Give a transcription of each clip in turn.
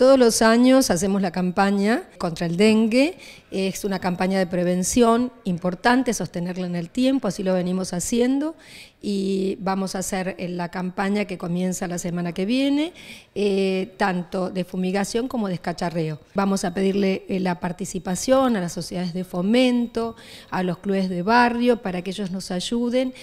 Todos los años hacemos la campaña contra el dengue, es una campaña de prevención importante, sostenerla en el tiempo, así lo venimos haciendo y vamos a hacer eh, la campaña que comienza la semana que viene, eh, tanto de fumigación como de escacharreo. Vamos a pedirle eh, la participación a las sociedades de fomento, a los clubes de barrio, para que ellos nos ayuden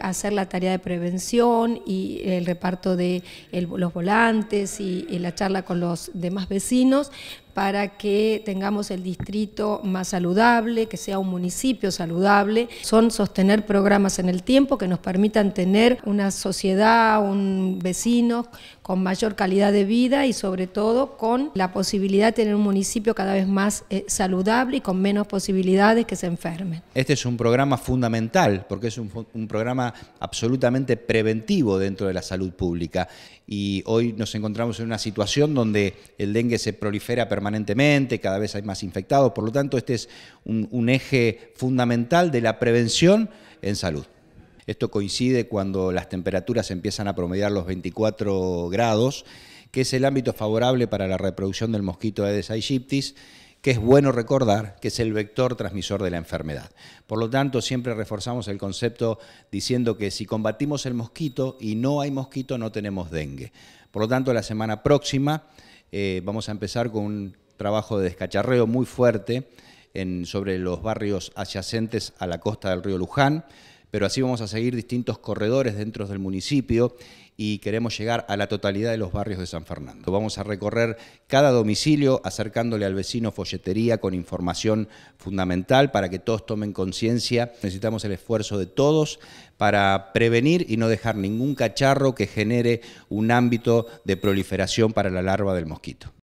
a hacer la tarea de prevención y el reparto de los volantes y la charla con los demás vecinos, para que tengamos el distrito más saludable, que sea un municipio saludable, son sostener programas en el tiempo que nos permitan tener una sociedad, un vecino con mayor calidad de vida y sobre todo con la posibilidad de tener un municipio cada vez más eh, saludable y con menos posibilidades que se enfermen. Este es un programa fundamental porque es un, programa absolutamente preventivo dentro de la salud pública y hoy nos encontramos en una situación donde el dengue se prolifera permanentemente permanentemente, cada vez hay más infectados, por lo tanto este es un, eje fundamental de la prevención en salud. Esto coincide cuando las temperaturas empiezan a promediar los 24 grados, que es el ámbito favorable para la reproducción del mosquito Aedes aegyptis, que es bueno recordar que es el vector transmisor de la enfermedad. Por lo tanto, siempre reforzamos el concepto diciendo que si combatimos el mosquito y no hay mosquito, no tenemos dengue. Por lo tanto, la semana próxima eh, vamos a empezar con un trabajo de descacharreo muy fuerte en, sobre los barrios adyacentes a la costa del río Luján pero así vamos a seguir distintos corredores dentro del municipio y queremos llegar a la totalidad de los barrios de San Fernando. Vamos a recorrer cada domicilio acercándole al vecino folletería con información fundamental para que todos tomen conciencia. Necesitamos el esfuerzo de todos para prevenir y no dejar ningún cacharro que genere un ámbito de proliferación para la larva del mosquito.